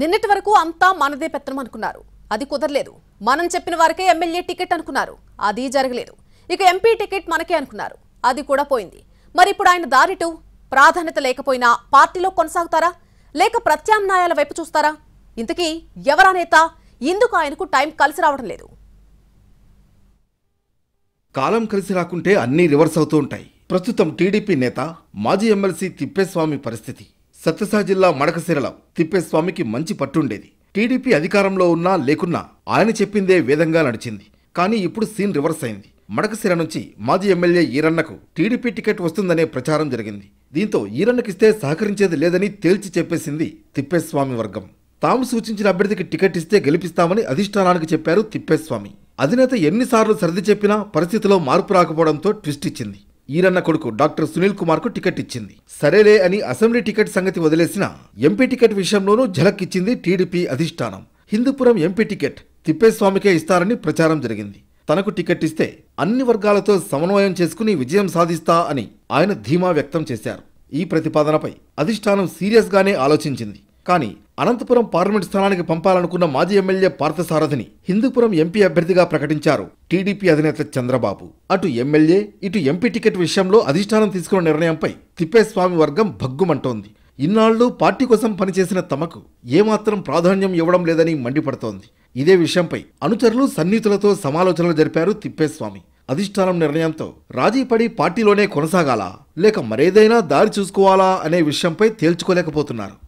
నిన్నటి వరకు అంతా మనదే పెత్తనం అనుకున్నారు అది కుదరలేదు మనం చెప్పిన వారికే ఎమ్మెల్యే టికెట్ అనుకున్నారు అది జరగలేదు ఇక ఎంపీ టికెట్ మనకే అనుకున్నారు అది కూడా పోయింది మరి ఇప్పుడు ఆయన దారిటు ప్రాధాన్యత లేకపోయినా పార్టీలో కొనసాగుతారా లేక ప్రత్యామ్నాయాల వైపు చూస్తారా ఇంతకీ ఎవరా నేత ఇందుకు ఆయనకు టైం కలిసి రావడం లేదు కాలం కలిసి రాకుంటే అన్నీ రివర్స్ అవుతూ ఉంటాయి ప్రస్తుతం టీడీపీ నేత మాజీ ఎమ్మెల్సీ తిప్పేస్వామి పరిస్థితి సత్యసాయి జిల్లా మడకశిరల తిప్పేస్వామికి మంచి పట్టుండేది టీడీపీ అధికారంలో ఉన్నా లేకున్నా ఆయన చెప్పిందే వేదంగా నడిచింది కానీ ఇప్పుడు సీన్ రివర్స్ అయింది మడకశిర నుంచి మాజీ ఎమ్మెల్యే ఈరన్నకు టీడీపీ టికెట్ వస్తుందనే ప్రచారం జరిగింది దీంతో ఈరన్నకిస్తే సహకరించేది లేదని తేల్చి చెప్పేసింది తిప్పేస్వామి వర్గం తాము సూచించిన అభ్యర్థికి టికెట్ ఇస్తే గెలిపిస్తామని అధిష్టానానికి చెప్పారు తిప్పేస్వామి అధినేత ఎన్నిసార్లు సర్ది చెప్పినా పరిస్థితిలో మార్పు రాకపోవడంతో ట్విస్ట్ ఇచ్చింది ఈరన్న కొడుకు డాక్టర్ సునీల్ కుమార్కు టికెట్ ఇచ్చింది సరేలే అని అసెంబ్లీ టికెట్ సంగతి వదిలేసిన ఎంపీ టికెట్ విషయంలోనూ ఝలక్ ఇచ్చింది టీడీపీ అధిష్టానం హిందూపురం ఎంపీ టికెట్ తిప్పేస్వామికే ఇస్తారని ప్రచారం జరిగింది తనకు టికెట్ ఇస్తే అన్ని వర్గాలతో సమన్వయం చేసుకుని విజయం సాధిస్తా అని ఆయన ధీమా వ్యక్తం చేశారు ఈ ప్రతిపాదనపై అధిష్టానం సీరియస్గానే ఆలోచించింది కానీ అనంతపురం పార్లమెంట్ స్థానానికి పంపాలనుకున్న మాజీ ఎమ్మెల్యే పార్థసారథిని హిందూపురం ఎంపీ అభ్యర్థిగా ప్రకటించారు టీడీపీ అధినేత చంద్రబాబు అటు ఎమ్మెల్యే ఇటు ఎంపీ టికెట్ విషయంలో అధిష్టానం తీసుకున్న నిర్ణయంపై తిప్పేస్వామి వర్గం భగ్గుమంటోంది ఇన్నాళ్లు పార్టీ కోసం పనిచేసిన తమకు ఏమాత్రం ప్రాధాన్యం ఇవ్వడం లేదని మండిపడుతోంది ఇదే విషయంపై అనుచరులు సన్నిహితులతో సమాలోచనలు జరిపారు తిప్పేస్వామి అధిష్టానం నిర్ణయంతో రాజీపడి పార్టీలోనే కొనసాగాలా లేక మరేదైనా దారి చూసుకోవాలా అనే విషయంపై తేల్చుకోలేకపోతున్నారు